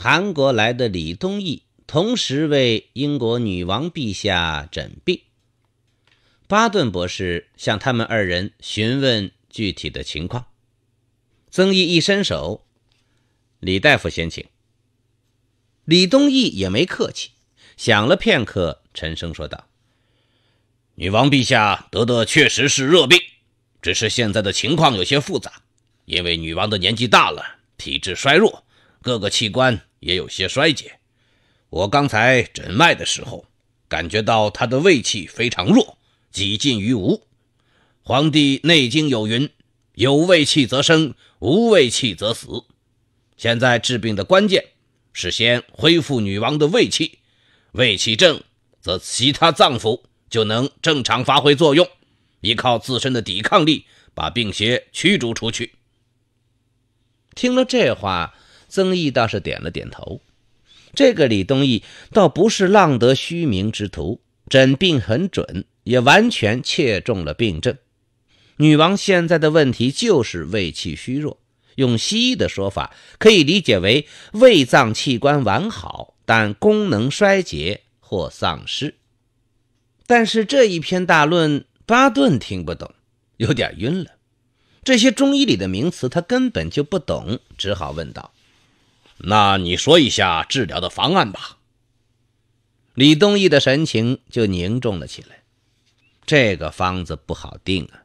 韩国来的李东义同时为英国女王陛下诊病。巴顿博士向他们二人询问具体的情况。曾毅一伸手，李大夫先请。李东义也没客气，想了片刻，沉声说道：“女王陛下得的确实是热病，只是现在的情况有些复杂，因为女王的年纪大了，体质衰弱，各个器官。”也有些衰竭。我刚才诊脉的时候，感觉到他的胃气非常弱，几近于无。《黄帝内经》有云：“有胃气则生，无胃气则死。”现在治病的关键是先恢复女王的胃气。胃气正，则其他脏腑就能正常发挥作用，依靠自身的抵抗力把病邪驱逐出去。听了这话。曾毅倒是点了点头，这个李东奕倒不是浪得虚名之徒，诊病很准，也完全切中了病症。女王现在的问题就是胃气虚弱，用西医的说法可以理解为胃脏器官完好，但功能衰竭或丧失。但是这一篇大论，巴顿听不懂，有点晕了。这些中医里的名词他根本就不懂，只好问道。那你说一下治疗的方案吧。李东义的神情就凝重了起来。这个方子不好定啊。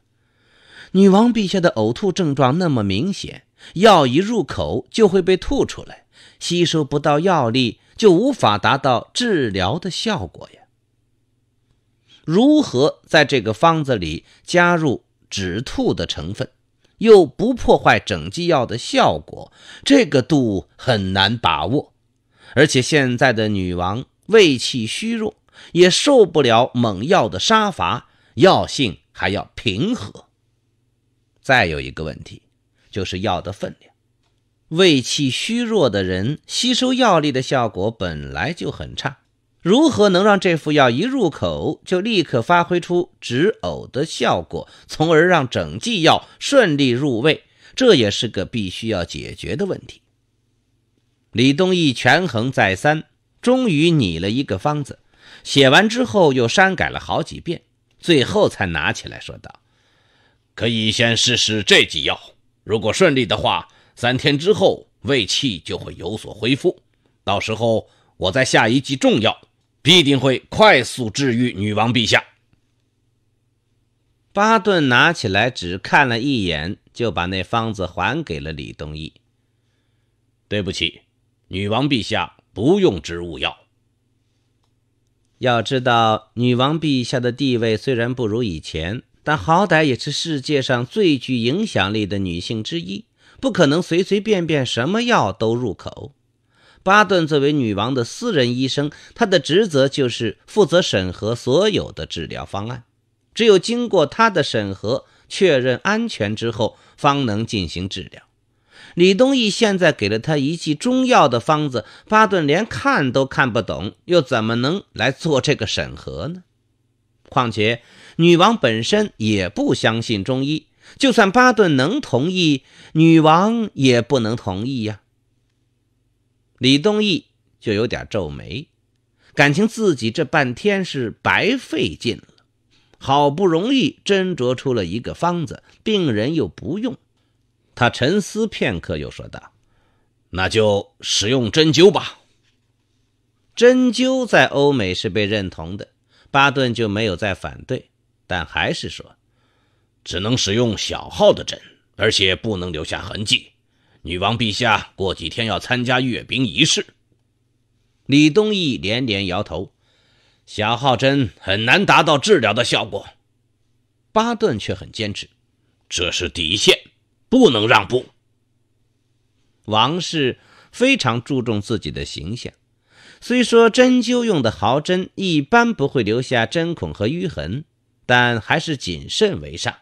女王陛下的呕吐症状那么明显，药一入口就会被吐出来，吸收不到药力，就无法达到治疗的效果呀。如何在这个方子里加入止吐的成分？又不破坏整剂药的效果，这个度很难把握。而且现在的女王胃气虚弱，也受不了猛药的杀伐，药性还要平和。再有一个问题，就是药的分量，胃气虚弱的人吸收药力的效果本来就很差。如何能让这副药一入口就立刻发挥出止呕的效果，从而让整剂药顺利入胃？这也是个必须要解决的问题。李东义权衡再三，终于拟了一个方子，写完之后又删改了好几遍，最后才拿起来说道：“可以先试试这剂药，如果顺利的话，三天之后胃气就会有所恢复。到时候我再下一剂重药。”必定会快速治愈女王陛下。巴顿拿起来只看了一眼，就把那方子还给了李东义。对不起，女王陛下不用植物药。要知道，女王陛下的地位虽然不如以前，但好歹也是世界上最具影响力的女性之一，不可能随随便便什么药都入口。巴顿作为女王的私人医生，他的职责就是负责审核所有的治疗方案。只有经过他的审核确认安全之后，方能进行治疗。李东义现在给了他一剂中药的方子，巴顿连看都看不懂，又怎么能来做这个审核呢？况且，女王本身也不相信中医，就算巴顿能同意，女王也不能同意呀。李东义就有点皱眉，感情自己这半天是白费劲了，好不容易斟酌出了一个方子，病人又不用。他沉思片刻，又说道：“那就使用针灸吧。”针灸在欧美是被认同的，巴顿就没有再反对，但还是说：“只能使用小号的针，而且不能留下痕迹。”女王陛下过几天要参加阅兵仪式，李东义连连摇头。小号针很难达到治疗的效果，巴顿却很坚持，这是底线，不能让步。王氏非常注重自己的形象，虽说针灸用的毫针一般不会留下针孔和淤痕，但还是谨慎为上，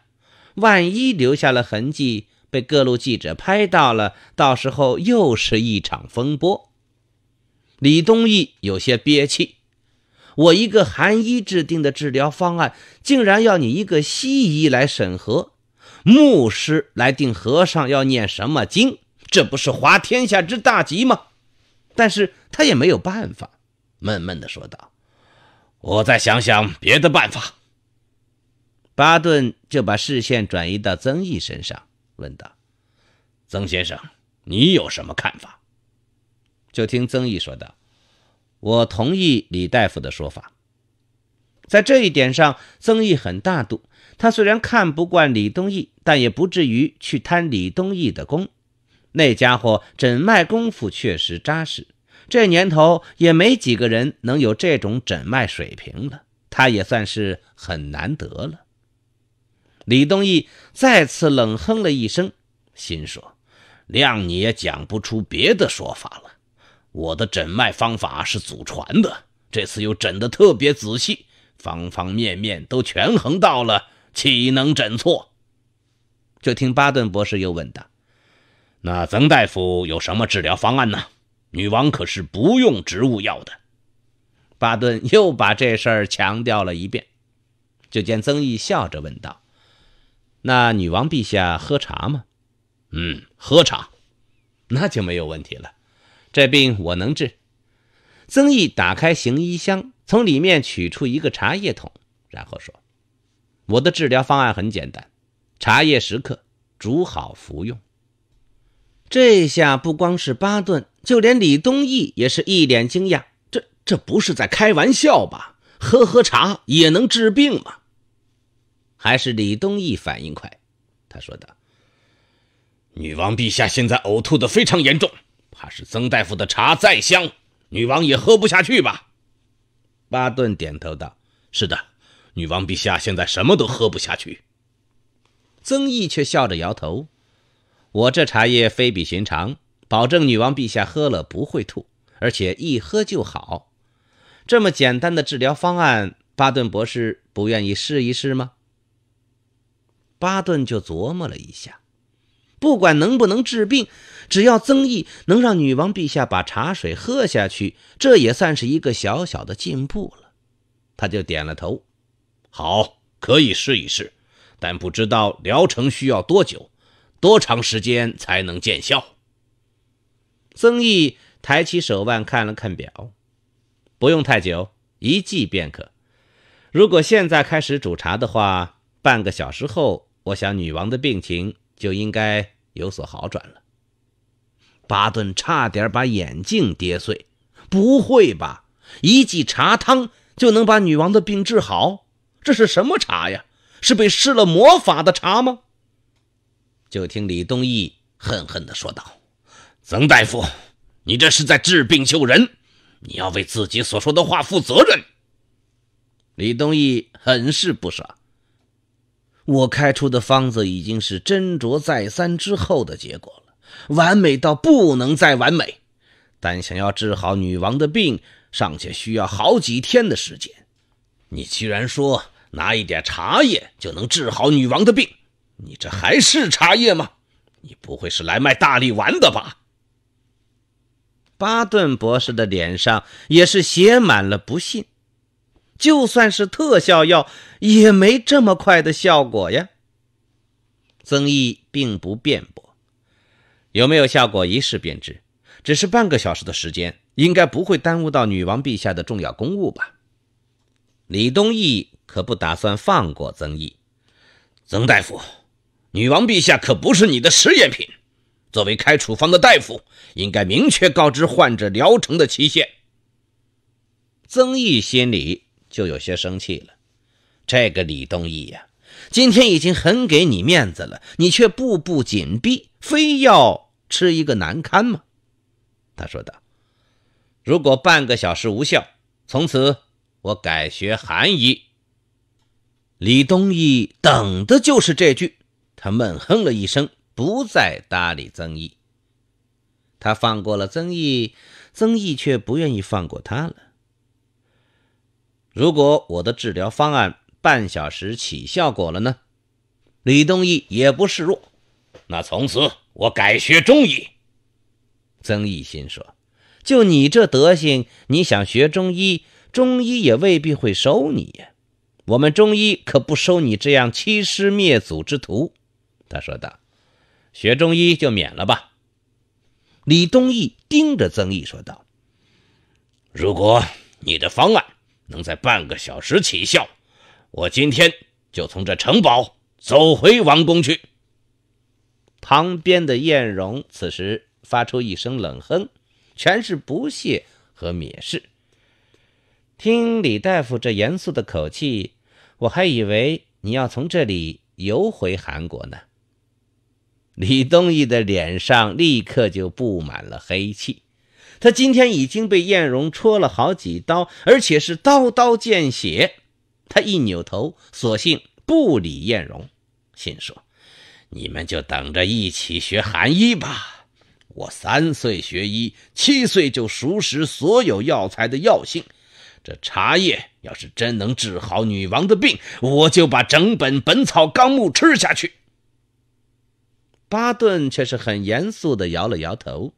万一留下了痕迹。被各路记者拍到了，到时候又是一场风波。李东义有些憋气，我一个韩医制定的治疗方案，竟然要你一个西医来审核，牧师来定和尚要念什么经，这不是滑天下之大稽吗？但是他也没有办法，闷闷的说道：“我再想想别的办法。”巴顿就把视线转移到曾毅身上。问道：“曾先生，你有什么看法？”就听曾毅说道：“我同意李大夫的说法。”在这一点上，曾毅很大度。他虽然看不惯李东义，但也不至于去贪李东义的功。那家伙诊脉功夫确实扎实，这年头也没几个人能有这种诊脉水平了。他也算是很难得了。李东义再次冷哼了一声，心说：“谅你也讲不出别的说法了。我的诊脉方法是祖传的，这次又诊的特别仔细，方方面面都权衡到了，岂能诊错？”就听巴顿博士又问道：“那曾大夫有什么治疗方案呢？女王可是不用植物药的。”巴顿又把这事儿强调了一遍。就见曾毅笑着问道。那女王陛下喝茶吗？嗯，喝茶，那就没有问题了。这病我能治。曾毅打开行医箱，从里面取出一个茶叶桶，然后说：“我的治疗方案很简单，茶叶十克，煮好服用。”这下不光是巴顿，就连李东毅也是一脸惊讶：“这这不是在开玩笑吧？喝喝茶也能治病吗？”还是李东义反应快，他说道：“女王陛下现在呕吐的非常严重，怕是曾大夫的茶再香，女王也喝不下去吧？”巴顿点头道：“是的，女王陛下现在什么都喝不下去。”曾毅却笑着摇头：“我这茶叶非比寻常，保证女王陛下喝了不会吐，而且一喝就好。这么简单的治疗方案，巴顿博士不愿意试一试吗？”巴顿就琢磨了一下，不管能不能治病，只要曾毅能让女王陛下把茶水喝下去，这也算是一个小小的进步了。他就点了头：“好，可以试一试，但不知道疗程需要多久，多长时间才能见效？”曾毅抬起手腕看了看表：“不用太久，一剂便可。如果现在开始煮茶的话，半个小时后。”我想女王的病情就应该有所好转了。巴顿差点把眼镜跌碎。不会吧？一剂茶汤就能把女王的病治好？这是什么茶呀？是被施了魔法的茶吗？就听李东义恨恨地说道：“曾大夫，你这是在治病救人，你要为自己所说的话负责任。”李东义很是不爽。我开出的方子已经是斟酌再三之后的结果了，完美到不能再完美。但想要治好女王的病，尚且需要好几天的时间。你居然说拿一点茶叶就能治好女王的病？你这还是茶叶吗？你不会是来卖大力丸的吧？巴顿博士的脸上也是写满了不信。就算是特效药，也没这么快的效果呀。曾毅并不辩驳，有没有效果一试便知。只是半个小时的时间，应该不会耽误到女王陛下的重要公务吧？李东义可不打算放过曾毅。曾大夫，女王陛下可不是你的实验品。作为开处方的大夫，应该明确告知患者疗程的期限。曾毅心里。就有些生气了，这个李东义呀，今天已经很给你面子了，你却步步紧逼，非要吃一个难堪吗？他说道：“如果半个小时无效，从此我改学韩医。”李东义等的就是这句，他闷哼了一声，不再搭理曾毅。他放过了曾毅，曾毅却不愿意放过他了。如果我的治疗方案半小时起效果了呢？李东义也不示弱，那从此我改学中医。曾义心说：“就你这德行，你想学中医，中医也未必会收你呀。我们中医可不收你这样欺师灭祖之徒。”他说道：“学中医就免了吧。”李东义盯着曾义说道：“如果你的方案……”能在半个小时起效，我今天就从这城堡走回王宫去。旁边的艳荣此时发出一声冷哼，全是不屑和蔑视。听李大夫这严肃的口气，我还以为你要从这里游回韩国呢。李东义的脸上立刻就布满了黑气。他今天已经被燕荣戳了好几刀，而且是刀刀见血。他一扭头，索性不理燕荣，心说：“你们就等着一起学韩医吧。我三岁学医，七岁就熟识所有药材的药性。这茶叶要是真能治好女王的病，我就把整本《本草纲目》吃下去。”巴顿却是很严肃地摇了摇头。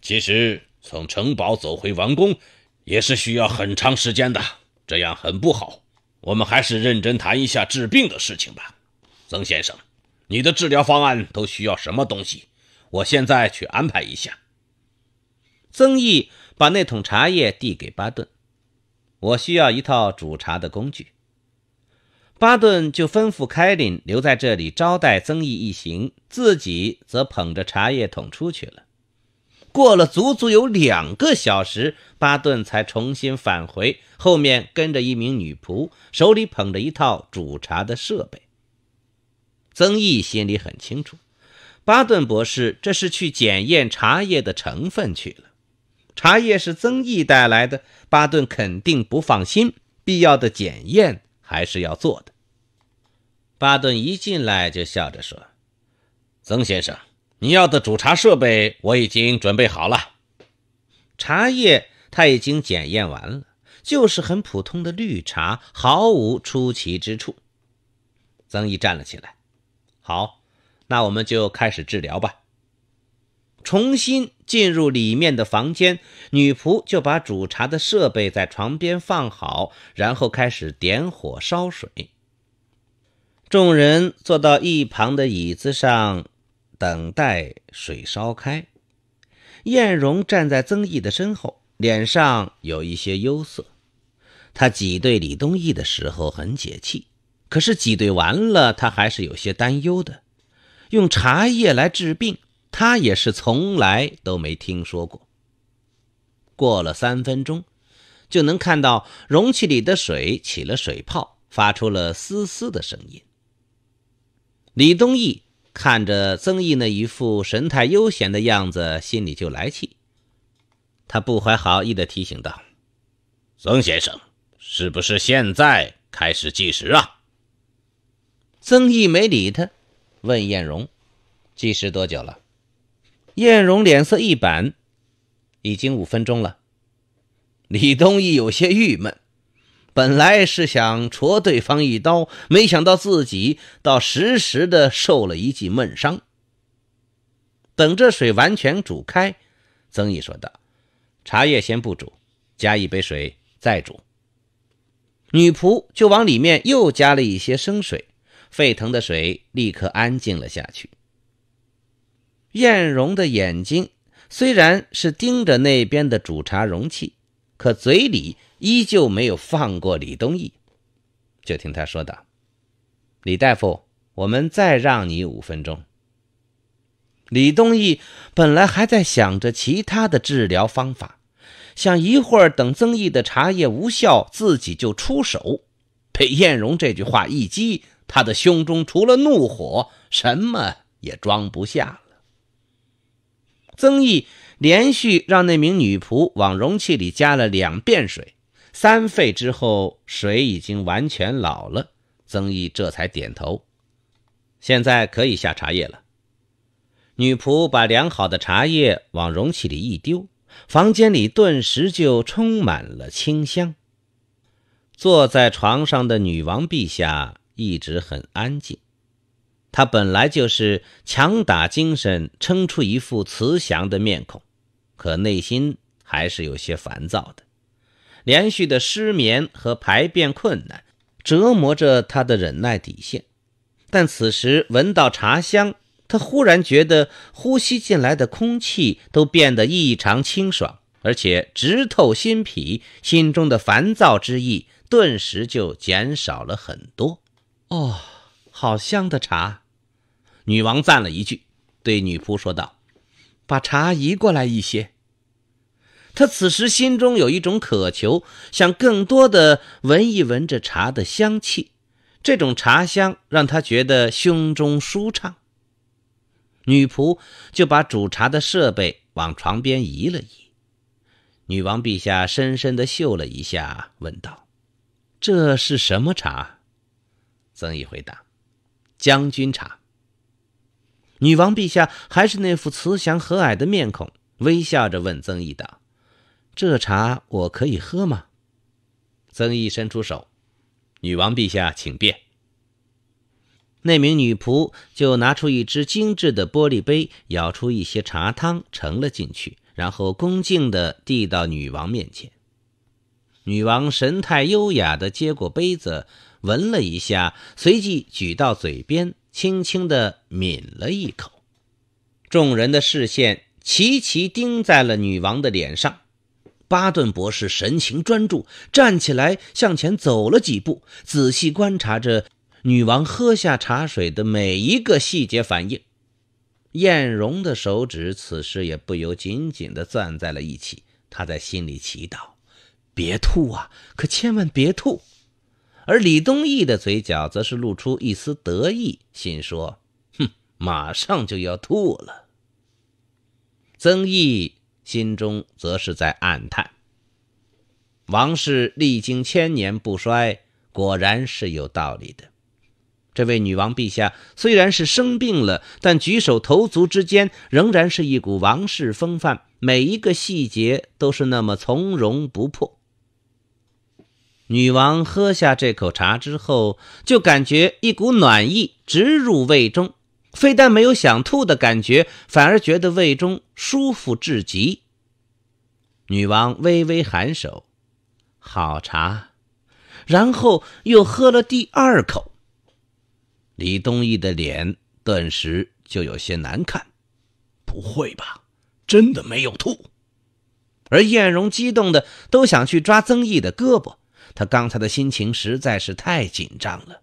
其实。从城堡走回王宫，也是需要很长时间的。这样很不好，我们还是认真谈一下治病的事情吧。曾先生，你的治疗方案都需要什么东西？我现在去安排一下。曾毅把那桶茶叶递给巴顿，我需要一套煮茶的工具。巴顿就吩咐凯琳留在这里招待曾毅一行，自己则捧着茶叶桶出去了。过了足足有两个小时，巴顿才重新返回，后面跟着一名女仆，手里捧着一套煮茶的设备。曾毅心里很清楚，巴顿博士这是去检验茶叶的成分去了。茶叶是曾毅带来的，巴顿肯定不放心，必要的检验还是要做的。巴顿一进来就笑着说：“曾先生。”你要的煮茶设备我已经准备好了，茶叶他已经检验完了，就是很普通的绿茶，毫无出奇之处。曾毅站了起来，好，那我们就开始治疗吧。重新进入里面的房间，女仆就把煮茶的设备在床边放好，然后开始点火烧水。众人坐到一旁的椅子上。等待水烧开，艳融站在曾毅的身后，脸上有一些忧色。他挤兑李东毅的时候很解气，可是挤兑完了，他还是有些担忧的。用茶叶来治病，他也是从来都没听说过。过了三分钟，就能看到容器里的水起了水泡，发出了嘶嘶的声音。李东毅看着曾毅那一副神态悠闲的样子，心里就来气。他不怀好意地提醒道：“曾先生，是不是现在开始计时啊？”曾毅没理他，问燕荣：“计时多久了？”燕荣脸色一板：“已经五分钟了。”李东义有些郁闷。本来是想戳对方一刀，没想到自己倒时时的受了一记闷伤。等这水完全煮开，曾毅说道：“茶叶先不煮，加一杯水再煮。”女仆就往里面又加了一些生水，沸腾的水立刻安静了下去。艳荣的眼睛虽然是盯着那边的煮茶容器，可嘴里。依旧没有放过李东义，就听他说道：“李大夫，我们再让你五分钟。”李东义本来还在想着其他的治疗方法，想一会儿等曾毅的茶叶无效，自己就出手。被艳荣这句话一激，他的胸中除了怒火，什么也装不下了。曾毅连续让那名女仆往容器里加了两遍水。三沸之后，水已经完全老了，曾毅这才点头。现在可以下茶叶了。女仆把量好的茶叶往容器里一丢，房间里顿时就充满了清香。坐在床上的女王陛下一直很安静，她本来就是强打精神撑出一副慈祥的面孔，可内心还是有些烦躁的。连续的失眠和排便困难折磨着他的忍耐底线，但此时闻到茶香，他忽然觉得呼吸进来的空气都变得异常清爽，而且直透心脾，心中的烦躁之意顿时就减少了很多。哦，好香的茶！女王赞了一句，对女仆说道：“把茶移过来一些。”他此时心中有一种渴求，想更多的闻一闻这茶的香气。这种茶香让他觉得胸中舒畅。女仆就把煮茶的设备往床边移了移。女王陛下深深的嗅了一下，问道：“这是什么茶？”曾毅回答：“将军茶。”女王陛下还是那副慈祥和蔼的面孔，微笑着问曾毅道。这茶我可以喝吗？曾毅伸出手，女王陛下请便。那名女仆就拿出一只精致的玻璃杯，舀出一些茶汤盛了进去，然后恭敬地递到女王面前。女王神态优雅地接过杯子，闻了一下，随即举到嘴边，轻轻地抿了一口。众人的视线齐齐盯在了女王的脸上。巴顿博士神情专注，站起来向前走了几步，仔细观察着女王喝下茶水的每一个细节反应。艳荣的手指此时也不由紧紧的攥在了一起，她在心里祈祷：“别吐啊，可千万别吐。”而李东义的嘴角则是露出一丝得意，心说：“哼，马上就要吐了。”曾毅。心中则是在暗叹：“王氏历经千年不衰，果然是有道理的。”这位女王陛下虽然是生病了，但举手投足之间仍然是一股王室风范，每一个细节都是那么从容不迫。女王喝下这口茶之后，就感觉一股暖意直入胃中。非但没有想吐的感觉，反而觉得胃中舒服至极。女王微微颔首：“好茶。”然后又喝了第二口。李东义的脸顿时就有些难看：“不会吧，真的没有吐？”而艳荣激动的都想去抓曾毅的胳膊，他刚才的心情实在是太紧张了。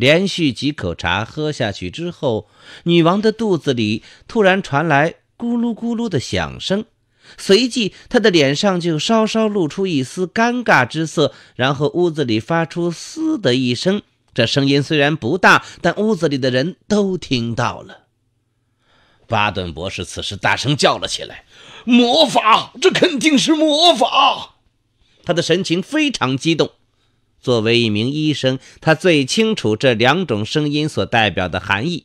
连续几口茶喝下去之后，女王的肚子里突然传来咕噜咕噜的响声，随即她的脸上就稍稍露出一丝尴尬之色。然后屋子里发出“嘶”的一声，这声音虽然不大，但屋子里的人都听到了。巴顿博士此时大声叫了起来：“魔法！这肯定是魔法！”他的神情非常激动。作为一名医生，他最清楚这两种声音所代表的含义：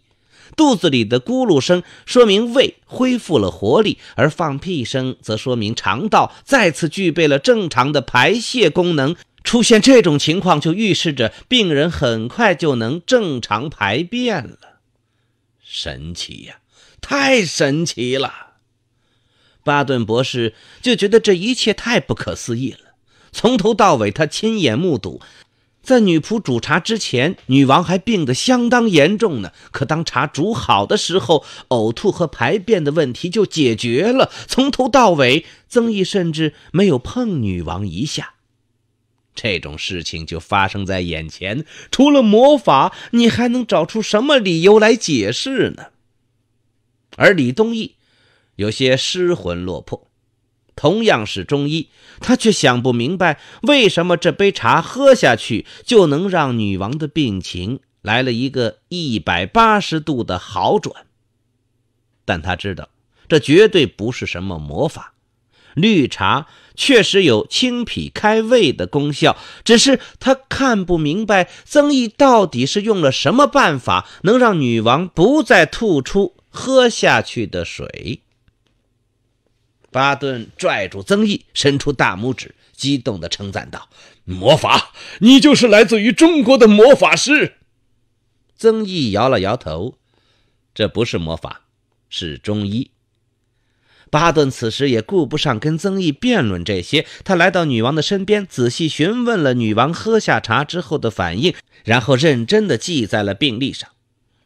肚子里的咕噜声说明胃恢复了活力，而放屁声则说明肠道再次具备了正常的排泄功能。出现这种情况，就预示着病人很快就能正常排便了。神奇呀，太神奇了！巴顿博士就觉得这一切太不可思议了。从头到尾，他亲眼目睹，在女仆煮茶之前，女王还病得相当严重呢。可当茶煮好的时候，呕吐和排便的问题就解决了。从头到尾，曾毅甚至没有碰女王一下。这种事情就发生在眼前，除了魔法，你还能找出什么理由来解释呢？而李东义有些失魂落魄。同样是中医，他却想不明白为什么这杯茶喝下去就能让女王的病情来了一个一百八十度的好转。但他知道，这绝对不是什么魔法。绿茶确实有清脾开胃的功效，只是他看不明白曾毅到底是用了什么办法，能让女王不再吐出喝下去的水。巴顿拽住曾毅，伸出大拇指，激动地称赞道：“魔法，你就是来自于中国的魔法师。”曾毅摇了摇头：“这不是魔法，是中医。”巴顿此时也顾不上跟曾毅辩论这些，他来到女王的身边，仔细询问了女王喝下茶之后的反应，然后认真地记在了病历上。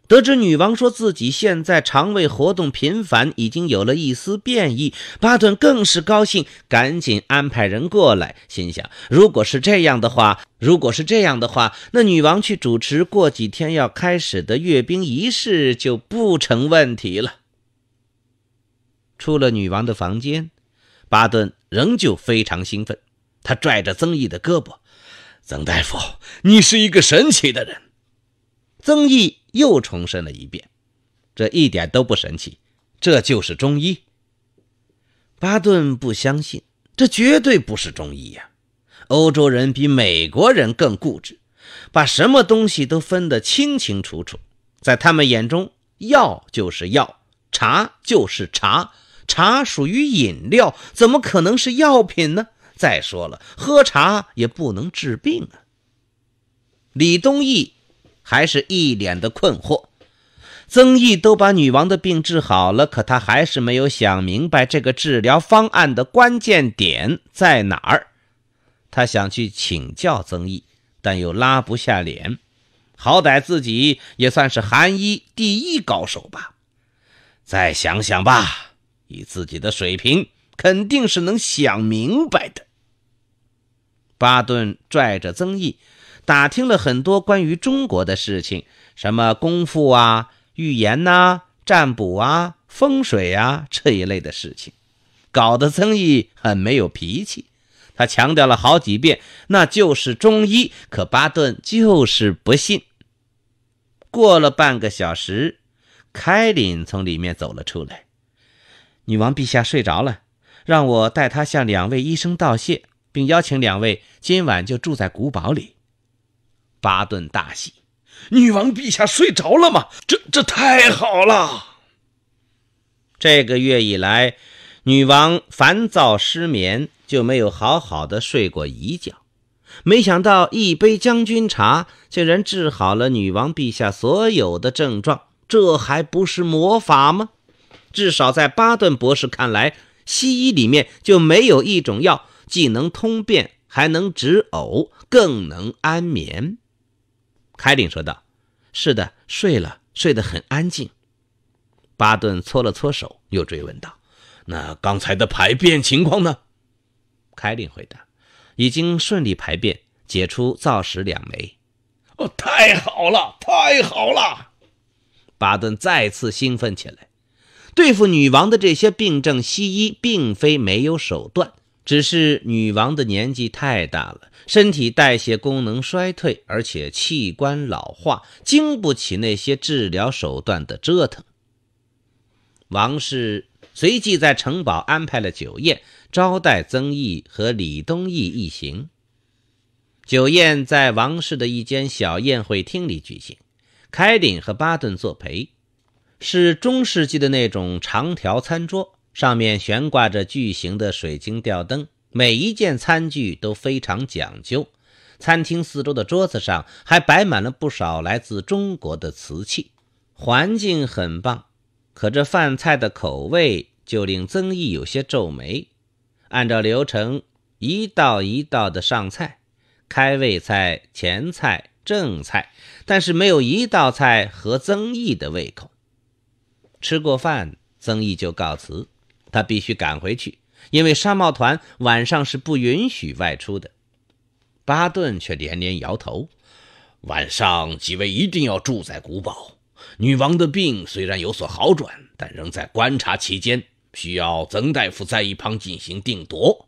得知女王说自己现在肠胃活动频繁，已经有了一丝变异，巴顿更是高兴，赶紧安排人过来。心想，如果是这样的话，如果是这样的话，那女王去主持过几天要开始的阅兵仪式就不成问题了。出了女王的房间，巴顿仍旧非常兴奋，他拽着曾毅的胳膊：“曾大夫，你是一个神奇的人。”曾毅又重申了一遍：“这一点都不神奇，这就是中医。”巴顿不相信，这绝对不是中医呀！欧洲人比美国人更固执，把什么东西都分得清清楚楚。在他们眼中，药就是药，茶就是茶，茶属于饮料，怎么可能是药品呢？再说了，喝茶也不能治病啊！李东义。还是一脸的困惑。曾毅都把女王的病治好了，可他还是没有想明白这个治疗方案的关键点在哪儿。他想去请教曾毅，但又拉不下脸。好歹自己也算是韩医第一高手吧。再想想吧，以自己的水平，肯定是能想明白的。巴顿拽着曾毅。打听了很多关于中国的事情，什么功夫啊、预言呐、占卜啊、风水啊这一类的事情，搞得曾毅很没有脾气。他强调了好几遍，那就是中医，可巴顿就是不信。过了半个小时，凯琳从里面走了出来。女王陛下睡着了，让我代她向两位医生道谢，并邀请两位今晚就住在古堡里。巴顿大喜，女王陛下睡着了吗？这这太好了！这个月以来，女王烦躁失眠就没有好好的睡过一觉。没想到一杯将军茶竟然治好了女王陛下所有的症状，这还不是魔法吗？至少在巴顿博士看来，西医里面就没有一种药既能通便，还能止呕，更能安眠。凯琳说道：“是的，睡了，睡得很安静。”巴顿搓了搓手，又追问道：“那刚才的排便情况呢？”凯琳回答：“已经顺利排便，解出造石两枚。”“哦，太好了，太好了！”巴顿再次兴奋起来。对付女王的这些病症，西医并非没有手段。只是女王的年纪太大了，身体代谢功能衰退，而且器官老化，经不起那些治疗手段的折腾。王氏随即在城堡安排了酒宴，招待曾毅和李东毅一行。酒宴在王氏的一间小宴会厅里举行，凯林和巴顿作陪，是中世纪的那种长条餐桌。上面悬挂着巨型的水晶吊灯，每一件餐具都非常讲究。餐厅四周的桌子上还摆满了不少来自中国的瓷器，环境很棒。可这饭菜的口味就令曾毅有些皱眉。按照流程，一道一道的上菜，开胃菜、前菜、正菜，但是没有一道菜合曾毅的胃口。吃过饭，曾毅就告辞。他必须赶回去，因为商贸团晚上是不允许外出的。巴顿却连连摇头：“晚上几位一定要住在古堡。女王的病虽然有所好转，但仍在观察期间，需要曾大夫在一旁进行定夺。”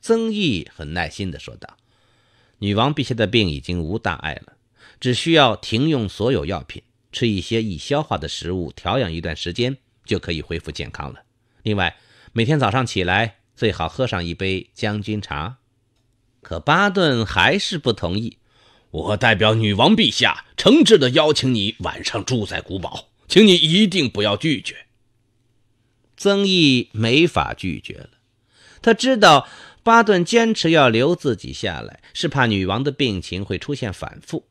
曾毅很耐心地说道：“女王陛下的病已经无大碍了，只需要停用所有药品，吃一些易消化的食物，调养一段时间。”就可以恢复健康了。另外，每天早上起来最好喝上一杯将军茶。可巴顿还是不同意。我代表女王陛下诚挚地邀请你晚上住在古堡，请你一定不要拒绝。曾毅没法拒绝了。他知道巴顿坚持要留自己下来，是怕女王的病情会出现反复。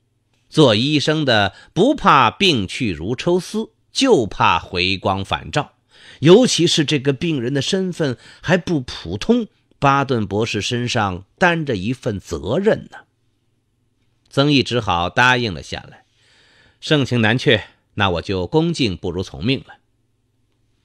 做医生的不怕病去如抽丝。就怕回光返照，尤其是这个病人的身份还不普通，巴顿博士身上担着一份责任呢。曾毅只好答应了下来，盛情难却，那我就恭敬不如从命了。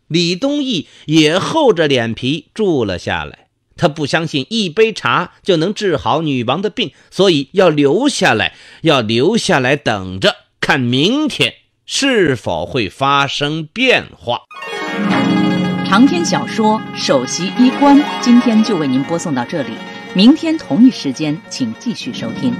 李东义也厚着脸皮住了下来，他不相信一杯茶就能治好女王的病，所以要留下来，要留下来等着看明天。是否会发生变化？长篇小说《首席医官》今天就为您播送到这里，明天同一时间请继续收听。